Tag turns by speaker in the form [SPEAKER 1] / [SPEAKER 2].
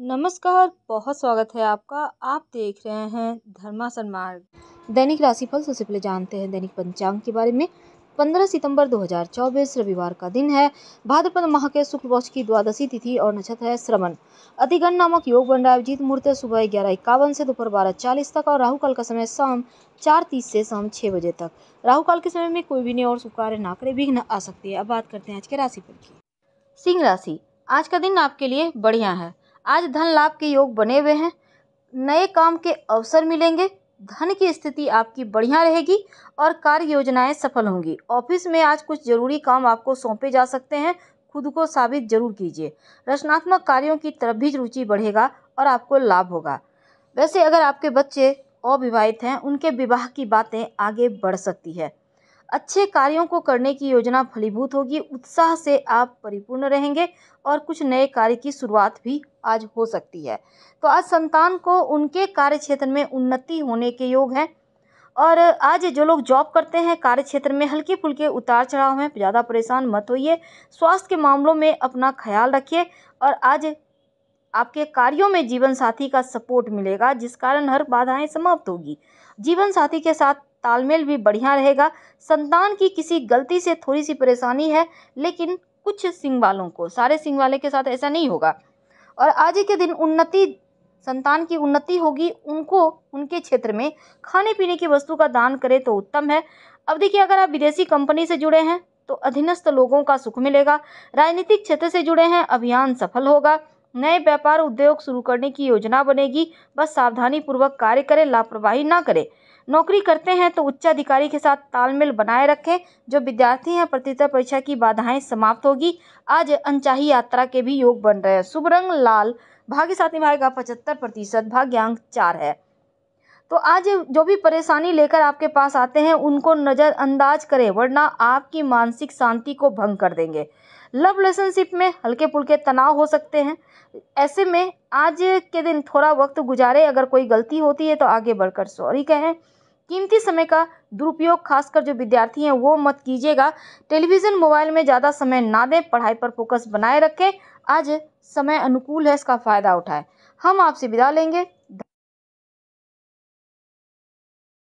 [SPEAKER 1] नमस्कार बहुत स्वागत है आपका आप देख रहे हैं धर्मा मार्ग दैनिक राशिफल सबसे पहले जानते हैं दैनिक पंचांग के बारे में 15 सितंबर 2024 रविवार का दिन है भाद्रपद माह के शुक्ल पक्ष की द्वादशी तिथि और नक्षत्र है श्रवण अतिगण नामक योग बन रहा है मुहूर्त सुबह ग्यारह इक्यावन से दोपहर बारह चालीस तक और राहुकाल का समय शाम चार तीस से शाम छः बजे तक राहुकाल के समय में कोई भी नहीं और शुभ कार्य ना करे विघ्न आ सकती है अब बात करते हैं आज के राशिफल की सिंह राशि आज का दिन आपके लिए बढ़िया है आज धन लाभ के योग बने हुए हैं नए काम के अवसर मिलेंगे धन की स्थिति आपकी बढ़िया रहेगी और कार्य योजनाएं सफल होंगी ऑफिस में आज कुछ जरूरी काम आपको सौंपे जा सकते हैं खुद को साबित जरूर कीजिए रचनात्मक कार्यों की तरफ भी रुचि बढ़ेगा और आपको लाभ होगा वैसे अगर आपके बच्चे अविवाहित हैं उनके विवाह की बातें आगे बढ़ सकती है अच्छे कार्यों को करने की योजना फलीभूत होगी उत्साह से आप परिपूर्ण रहेंगे और कुछ नए कार्य की शुरुआत भी आज हो सकती है तो आज संतान को उनके कार्य क्षेत्र में उन्नति होने के योग हैं और आज जो लोग जॉब करते हैं कार्य क्षेत्र में हल्के फुल्के उतार चढ़ाव हैं ज़्यादा परेशान मत होइए स्वास्थ्य के मामलों में अपना ख्याल रखिए और आज आपके कार्यों में जीवन साथी का सपोर्ट मिलेगा जिस कारण हर बाधाएं समाप्त होगी जीवन साथी के साथ तालमेल भी बढ़िया रहेगा संतान की किसी गलती से थोड़ी सी परेशानी है लेकिन कुछ सिंह वालों को सारे सिंह वाले के साथ ऐसा नहीं होगा और आज के दिन उन्नति संतान की उन्नति होगी उनको उनके क्षेत्र में खाने पीने की वस्तु का दान करें तो उत्तम है अब देखिए अगर आप विदेशी कंपनी से जुड़े हैं तो अधीनस्थ लोगों का सुख मिलेगा राजनीतिक क्षेत्र से जुड़े हैं अभियान सफल होगा नए व्यापार उद्योग शुरू करने की योजना बनेगी बस सावधानी पूर्वक कार्य करें लापरवाही ना करें नौकरी करते हैं तो उच्चाधिकारी के साथ तालमेल बनाए रखें जो विद्यार्थी हैं प्रतियोगिता परीक्षा की बाधाएं समाप्त होगी आज अनचाही यात्रा के भी योग बन रहे हैं शुभरंग लाल भाग्य साथ निभाएगा पचहत्तर प्रतिशत भाग्यांक चार है तो आज जो भी परेशानी लेकर आपके पास आते हैं उनको नज़रअंदाज करें वरना आपकी मानसिक शांति को भंग कर देंगे लव रिलेशनशिप में हल्के पुल्के तनाव हो सकते हैं ऐसे में आज के दिन थोड़ा वक्त गुजारे अगर कोई गलती होती है तो आगे बढ़कर सॉरी कहें कीमती समय का दुरुपयोग खासकर जो विद्यार्थी हैं वो मत कीजिएगा टेलीविज़न मोबाइल में ज़्यादा समय ना दें पढ़ाई पर फोकस बनाए रखें आज समय अनुकूल है इसका फ़ायदा उठाएं हम आपसे विदा लेंगे